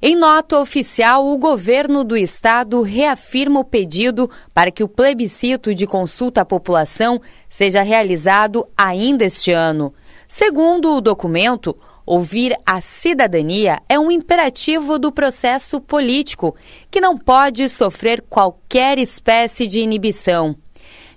Em nota oficial, o governo do estado reafirma o pedido para que o plebiscito de consulta à população seja realizado ainda este ano. Segundo o documento, ouvir a cidadania é um imperativo do processo político, que não pode sofrer qualquer espécie de inibição.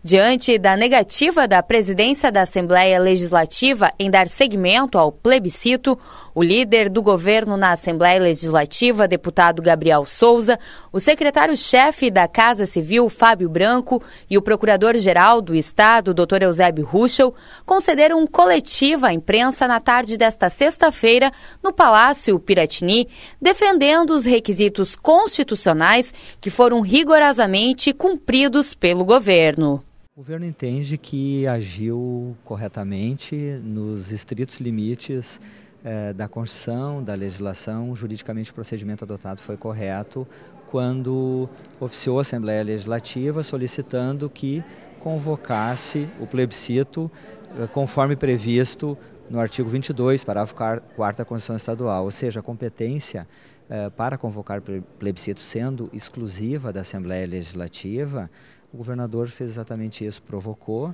Diante da negativa da presidência da Assembleia Legislativa em dar seguimento ao plebiscito, o líder do governo na Assembleia Legislativa, deputado Gabriel Souza, o secretário-chefe da Casa Civil, Fábio Branco, e o procurador-geral do Estado, Dr. Eusébio Ruschel, concederam um coletivo à imprensa na tarde desta sexta-feira no Palácio Piratini, defendendo os requisitos constitucionais que foram rigorosamente cumpridos pelo governo. O governo entende que agiu corretamente nos estritos limites eh, da Constituição, da legislação, juridicamente o procedimento adotado foi correto quando oficiou a Assembleia Legislativa solicitando que convocasse o plebiscito eh, conforme previsto no artigo 22, parágrafo 4 da Constituição Estadual, ou seja, a competência eh, para convocar plebiscito sendo exclusiva da Assembleia Legislativa, o governador fez exatamente isso, provocou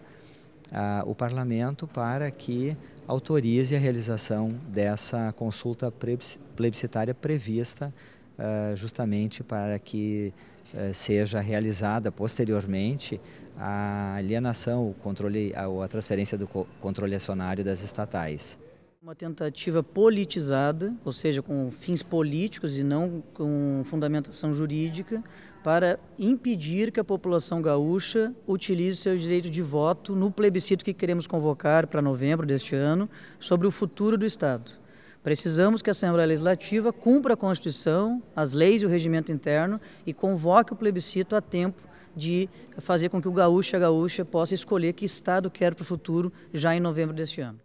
ah, o parlamento para que autorize a realização dessa consulta plebiscitária prevista ah, justamente para que eh, seja realizada posteriormente a alienação, o controle, a, a transferência do controle acionário das estatais. Uma tentativa politizada, ou seja, com fins políticos e não com fundamentação jurídica, para impedir que a população gaúcha utilize seu direito de voto no plebiscito que queremos convocar para novembro deste ano sobre o futuro do Estado. Precisamos que a Assembleia Legislativa cumpra a Constituição, as leis e o regimento interno e convoque o plebiscito a tempo de fazer com que o gaúcho e a gaúcha possa escolher que Estado quer para o futuro já em novembro deste ano.